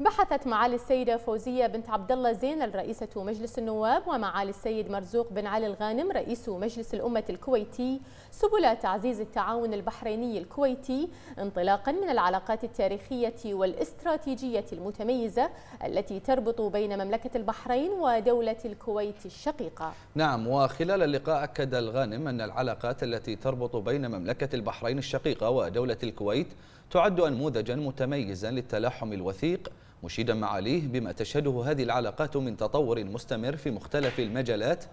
بحثت معالي السيدة فوزية بنت عبد الله زينل رئيسة مجلس النواب ومعالي السيد مرزوق بن علي الغانم رئيس مجلس الأمة الكويتي سبل تعزيز التعاون البحريني الكويتي انطلاقا من العلاقات التاريخية والاستراتيجية المتميزة التي تربط بين مملكة البحرين ودولة الكويت الشقيقة نعم وخلال اللقاء أكد الغانم أن العلاقات التي تربط بين مملكة البحرين الشقيقة ودولة الكويت تعد أنموذجا متميزا للتلاحم الوثيق مشيدا معاليه بما تشهده هذه العلاقات من تطور مستمر في مختلف المجالات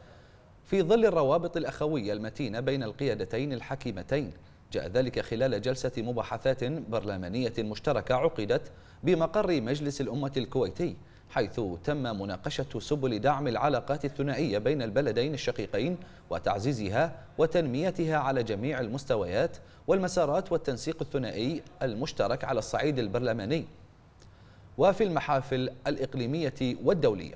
في ظل الروابط الأخوية المتينة بين القيادتين الحكيمتين جاء ذلك خلال جلسة مباحثات برلمانية مشتركة عقدت بمقر مجلس الأمة الكويتي حيث تم مناقشة سبل دعم العلاقات الثنائية بين البلدين الشقيقين وتعزيزها وتنميتها على جميع المستويات والمسارات والتنسيق الثنائي المشترك على الصعيد البرلماني وفي المحافل الإقليمية والدولية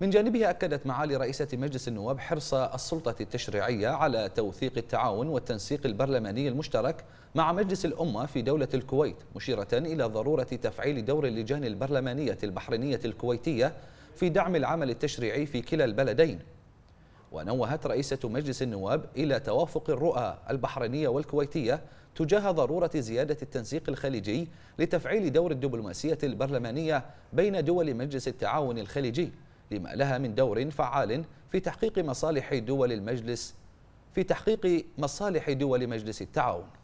من جانبها أكدت معالي رئيسة مجلس النواب حرص السلطة التشريعية على توثيق التعاون والتنسيق البرلماني المشترك مع مجلس الأمة في دولة الكويت مشيرة إلى ضرورة تفعيل دور اللجان البرلمانية البحرينية الكويتية في دعم العمل التشريعي في كلا البلدين ونوهت رئيسة مجلس النواب إلى توافق الرؤى البحرينية والكويتية تجاه ضرورة زيادة التنسيق الخليجي لتفعيل دور الدبلوماسية البرلمانية بين دول مجلس التعاون الخليجي لما لها من دور فعال في تحقيق مصالح دول المجلس في تحقيق مصالح دول مجلس التعاون